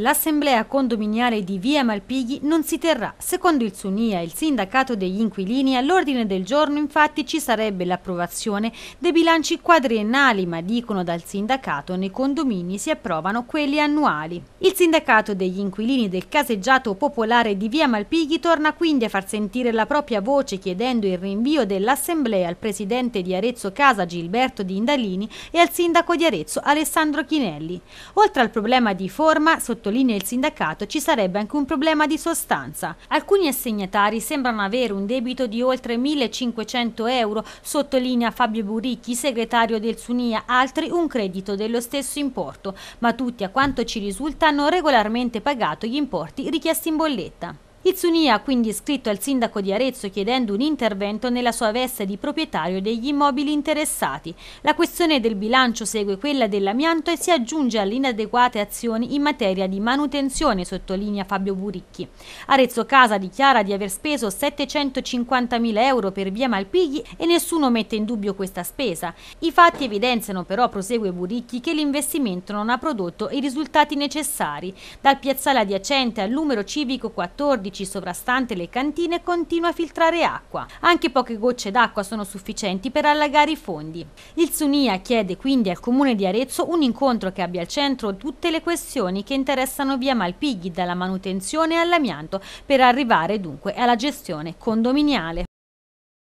l'assemblea condominiale di Via Malpighi non si terrà. Secondo il Sunia, il sindacato degli inquilini, all'ordine del giorno infatti ci sarebbe l'approvazione dei bilanci quadriennali, ma dicono dal sindacato nei condomini si approvano quelli annuali. Il sindacato degli inquilini del caseggiato popolare di Via Malpighi torna quindi a far sentire la propria voce chiedendo il rinvio dell'assemblea al presidente di Arezzo Casa Gilberto Di Indalini e al sindaco di Arezzo Alessandro Chinelli. Oltre al problema di forma, sotto sottolinea il sindacato, ci sarebbe anche un problema di sostanza. Alcuni assegnatari sembrano avere un debito di oltre 1.500 euro, sottolinea Fabio Buricchi, segretario del Sunia, altri un credito dello stesso importo, ma tutti a quanto ci risulta hanno regolarmente pagato gli importi richiesti in bolletta ha quindi scritto al sindaco di Arezzo chiedendo un intervento nella sua veste di proprietario degli immobili interessati. La questione del bilancio segue quella dell'amianto e si aggiunge alle inadeguate azioni in materia di manutenzione, sottolinea Fabio Buricchi. Arezzo Casa dichiara di aver speso 750.000 euro per via Malpighi e nessuno mette in dubbio questa spesa. I fatti evidenziano però, prosegue Buricchi, che l'investimento non ha prodotto i risultati necessari. Dal piazzale adiacente al numero civico 14 12 sovrastante le cantine continua a filtrare acqua. Anche poche gocce d'acqua sono sufficienti per allagare i fondi. Il Sunia chiede quindi al comune di Arezzo un incontro che abbia al centro tutte le questioni che interessano via Malpighi, dalla manutenzione all'amianto, per arrivare dunque alla gestione condominiale.